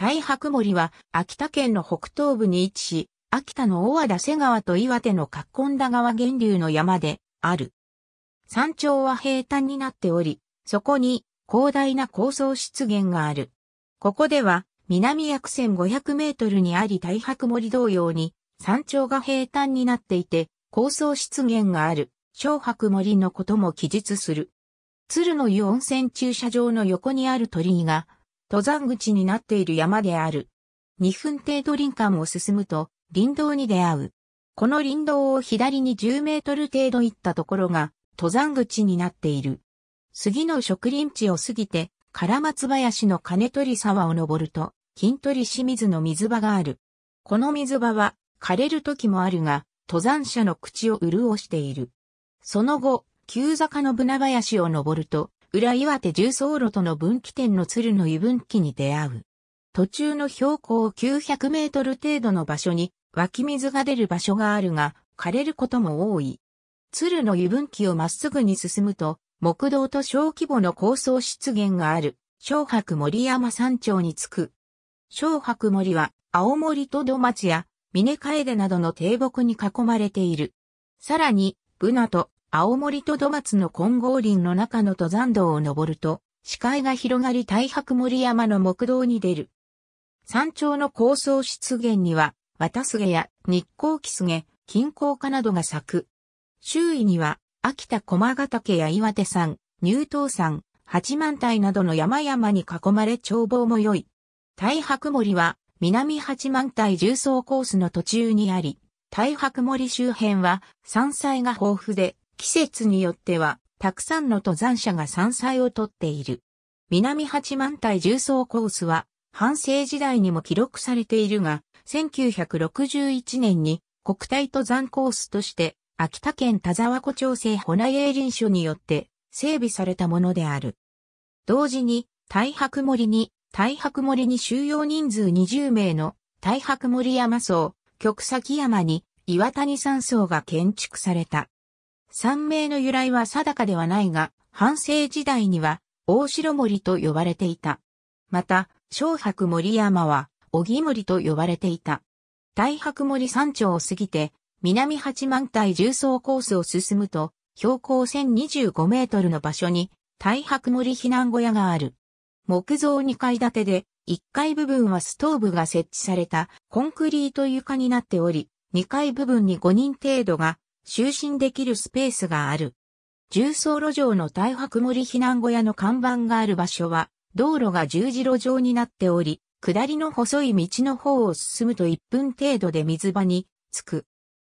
大白森は秋田県の北東部に位置し、秋田の大和田瀬川と岩手の葛根田川源流の山である。山頂は平坦になっており、そこに広大な高層湿原がある。ここでは南約1500メートルにあり大白森同様に山頂が平坦になっていて高層湿原がある小白森のことも記述する。鶴の湯温泉駐車場の横にある鳥居が登山口になっている山である。2分程度林間を進むと、林道に出会う。この林道を左に10メートル程度行ったところが、登山口になっている。杉の植林地を過ぎて、唐松林の金取沢を登ると、金取清水の水場がある。この水場は、枯れる時もあるが、登山者の口を潤している。その後、急坂の船林を登ると、裏岩手重走路との分岐点の鶴の湯分岐に出会う。途中の標高900メートル程度の場所に湧き水が出る場所があるが、枯れることも多い。鶴の湯分岐をまっすぐに進むと、木道と小規模の高層湿原がある、小白森山山頂に着く。小白森は、青森と土町や、峰楓などの低木に囲まれている。さらに、ブナと青森と土松の金剛林の中の登山道を登ると、視界が広がり大白森山の木道に出る。山頂の高層湿原には、綿菅や日光木菅、金光花などが咲く。周囲には、秋田駒ヶ岳や岩手山、乳頭山、八幡平などの山々に囲まれ眺望も良い。大白森は、南八幡平重層コースの途中にあり、大白森周辺は山菜が豊富で季節によっては、たくさんの登山者が山菜をとっている。南八幡平重曹コースは、半世時代にも記録されているが、1961年に国体登山コースとして、秋田県田沢湖町西ホナエーリン署によって整備されたものである。同時に、大白森に、大白森に収容人数20名の大白森山荘、極崎山に岩谷山荘が建築された。三名の由来は定かではないが、半世時代には大城森と呼ばれていた。また、小白森山は、小木森と呼ばれていた。大白森山頂を過ぎて、南八万体重層コースを進むと、標高1025メートルの場所に、大白森避難小屋がある。木造2階建てで、1階部分はストーブが設置されたコンクリート床になっており、2階部分に5人程度が就寝できるスペースがある。重曹路上の大白森避難小屋の看板がある場所は、道路が十字路上になっており、下りの細い道の方を進むと1分程度で水場に着く。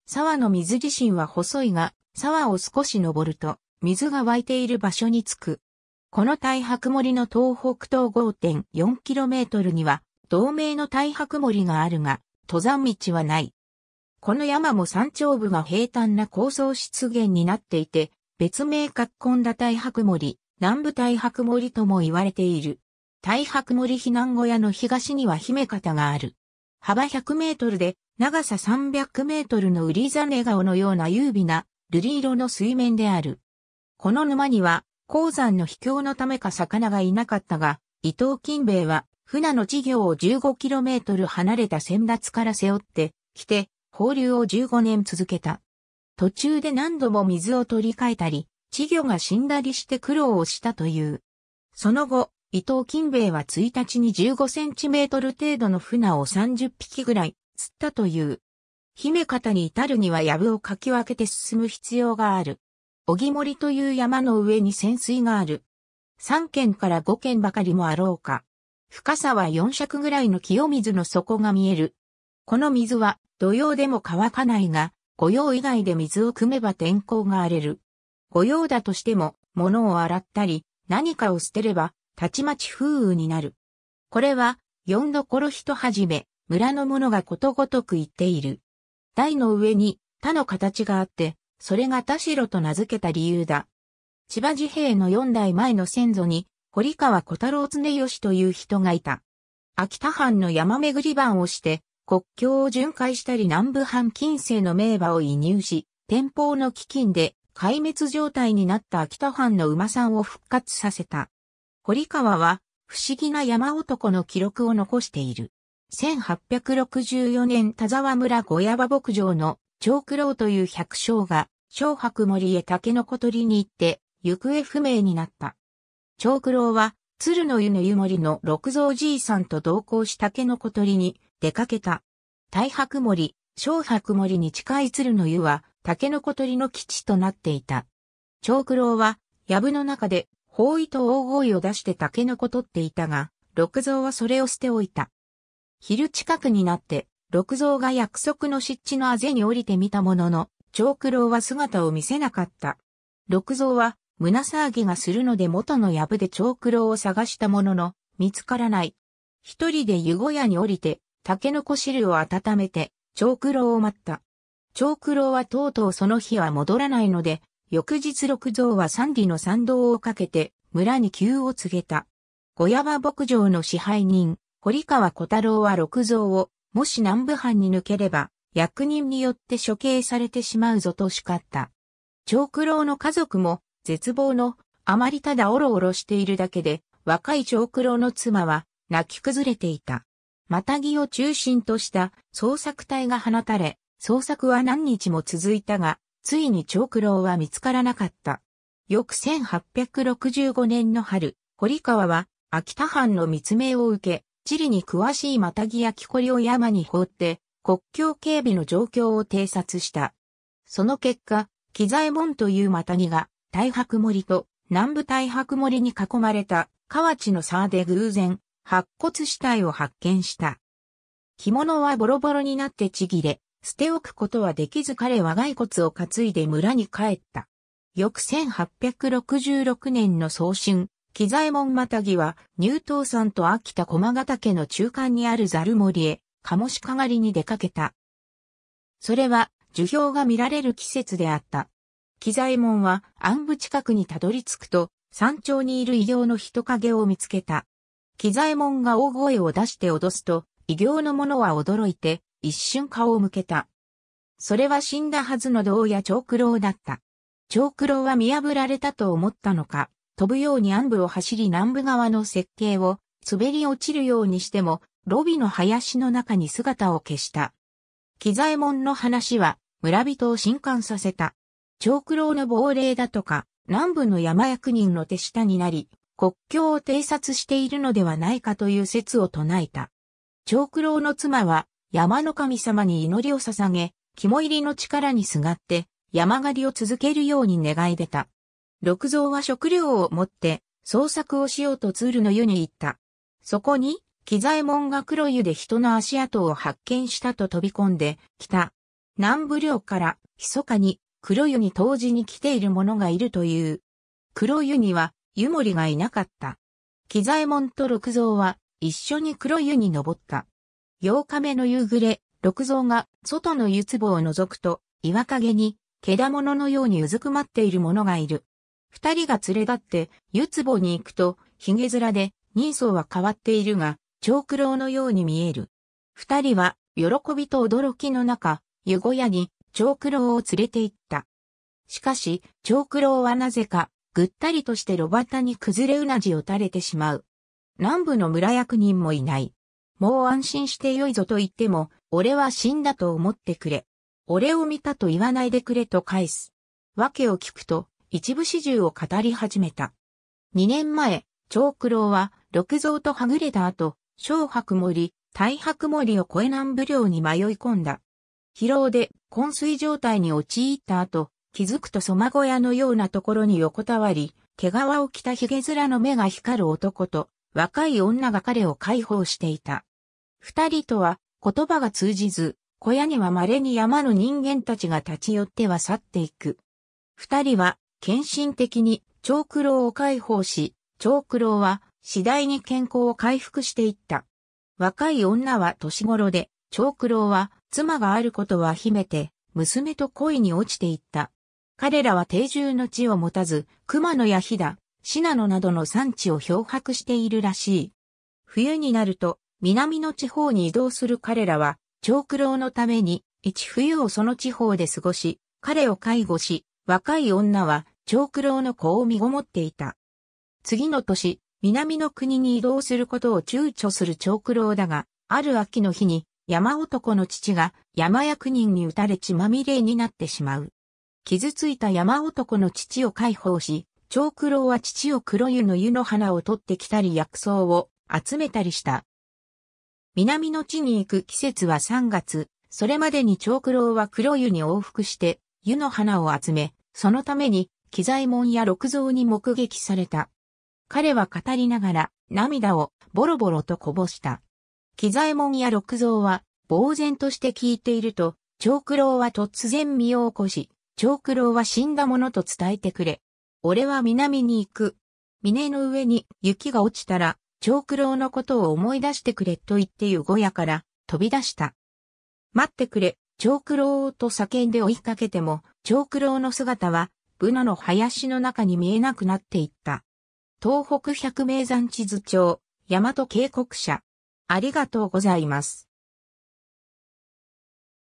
沢の水自身は細いが、沢を少し登ると、水が湧いている場所に着く。この大白森の東北東 5.4km には、同名の大白森があるが、登山道はない。この山も山頂部が平坦な高層湿原になっていて、別名格根田大白森、南部大白森とも言われている。大白森避難小屋の東には姫方がある。幅100メートルで長さ300メートルのウリザネ顔のような優美な瑠璃色の水面である。この沼には鉱山の秘境のためか魚がいなかったが、伊藤金兵衛は船の稚魚を1 5トル離れた先達から背負って来て放流を15年続けた。途中で何度も水を取り替えたり、稚魚が死んだりして苦労をしたという。その後、伊藤金兵衛は1日に15センチメートル程度の船を30匹ぐらい釣ったという。姫方に至るには藪をかき分けて進む必要がある。小木森という山の上に潜水がある。3軒から5軒ばかりもあろうか。深さは4尺ぐらいの清水の底が見える。この水は土曜でも乾かないが、御用以外で水を汲めば天候が荒れる。御用だとしても、物を洗ったり、何かを捨てれば、たちまち風雨になる。これは、四ど頃人はじめ、村の者がことごとく言っている。台の上に、他の形があって、それが田代と名付けた理由だ。千葉治兵の四代前の先祖に、堀川小太郎常義という人がいた。秋田藩の山巡り番をして、国境を巡回したり南部藩近世の名馬を移入し、天保の基金で壊滅状態になった秋田藩の馬さんを復活させた。堀川は、不思議な山男の記録を残している。1864年田沢村小山牧場の長九郎という百姓が、小白森へ竹の子取りに行って、行方不明になった。長九郎は、鶴の湯の湯森の六蔵じいさんと同行し竹の子取りに出かけた。大白森、小白森に近い鶴の湯は、竹の小鳥の基地となっていた。長九郎は、藪の中で、包囲と大声を出して竹の子取っていたが、六蔵はそれを捨ておいた。昼近くになって、六蔵が約束の湿地のあぜに降りてみたものの、長九郎は姿を見せなかった。六蔵は、胸騒ぎがするので元の藪で長九郎を探したものの、見つからない。一人で湯小屋に降りて、竹の子汁を温めて、長九郎を待った。長九郎はとうとうその日は戻らないので、翌日六蔵は三里の参道をかけて、村に急を告げた。小山牧場の支配人、堀川小太郎は六蔵を、もし南部藩に抜ければ、役人によって処刑されてしまうぞと叱った。長九郎の家族も、絶望の、あまりただおろおろしているだけで、若い長九郎の妻は、泣き崩れていた。またギを中心とした捜索隊が放たれ、捜索は何日も続いたが、ついに長九郎は見つからなかった。翌1865年の春、堀川は秋田藩の密命を受け、地理に詳しいまたギや木こりを山に放って、国境警備の状況を偵察した。その結果、左材門というマタギが、大白森と南部大白森に囲まれた河内の沢で偶然、白骨死体を発見した。着物はボロボロになってちぎれ、捨て置くことはできず彼は骸骨を担いで村に帰った。翌1866年の早春、木左衛門またぎは、入東山と秋田駒ヶ岳の中間にあるザル森へ、カモシカ狩りに出かけた。それは、樹氷が見られる季節であった。木左衛門は、暗部近くにたどり着くと、山頂にいる異形の人影を見つけた。木左衛門が大声を出して脅すと、異形の者は驚いて、一瞬顔を向けた。それは死んだはずの道や長九郎だった。長九郎は見破られたと思ったのか、飛ぶように暗部を走り南部側の設計を滑り落ちるようにしても、ロビの林の中に姿を消した。木左衛門の話は村人を震撼させた。長九郎の亡霊だとか、南部の山役人の手下になり、国境を偵察しているのではないかという説を唱えた。長九郎の妻は山の神様に祈りを捧げ、肝入りの力にすがって山狩りを続けるように願い出た。六蔵は食料を持って捜索をしようとツールの湯に行った。そこに、機材門が黒湯で人の足跡を発見したと飛び込んできた。南部領から、密かに黒湯に当時に来ている者がいるという。黒湯には、湯守がいなかった。喜左衛門と六蔵は一緒に黒湯に登った。8日目の夕暮れ、六蔵が外の湯壺を覗くと、岩陰に、けだもののようにうずくまっている者がいる。二人が連れ立って、湯壺に行くと、髭面で、人相は変わっているが、長九郎のように見える。二人は、喜びと驚きの中、湯小屋に、長九郎を連れて行った。しかし、長苦労はなぜか、ぐったりとして路端に崩れうなじを垂れてしまう。南部の村役人もいない。もう安心してよいぞと言っても、俺は死んだと思ってくれ。俺を見たと言わないでくれと返す。訳を聞くと、一部始終を語り始めた。二年前、長九郎は、六蔵とはぐれた後、小白森、大白森を越え南部領に迷い込んだ。疲労で昏睡状態に陥った後、気づくとそま小屋のようなところに横たわり、毛皮を着た髭面の目が光る男と、若い女が彼を解放していた。二人とは言葉が通じず、小屋には稀に山の人間たちが立ち寄っては去っていく。二人は献身的に長九郎を解放し、長九郎は次第に健康を回復していった。若い女は年頃で、長九郎は妻があることは秘めて、娘と恋に落ちていった。彼らは定住の地を持たず、熊野や飛騨、信濃などの産地を漂白しているらしい。冬になると、南の地方に移動する彼らは、長苦労のために、一冬をその地方で過ごし、彼を介護し、若い女は、長苦労の子を身ごもっていた。次の年、南の国に移動することを躊躇する長苦労だが、ある秋の日に、山男の父が山役人に撃たれ血まみれになってしまう。傷ついた山男の父を解放し、長九郎は父を黒湯の湯の花を取ってきたり薬草を集めたりした。南の地に行く季節は3月、それまでに長九郎は黒湯に往復して、湯の花を集め、そのために、機材門や六蔵に目撃された。彼は語りながら、涙をボロボロとこぼした。機材門や六蔵は、呆然として聞いていると、長九郎は突然身を起こし、長九郎は死んだものと伝えてくれ。俺は南に行く。峰の上に雪が落ちたら、長九郎のことを思い出してくれと言って湯小屋から飛び出した。待ってくれ、長九郎と叫んで追いかけても、長九郎の姿は、ブナの林の中に見えなくなっていった。東北百名山地図帳、大和渓谷社。ありがとうございます。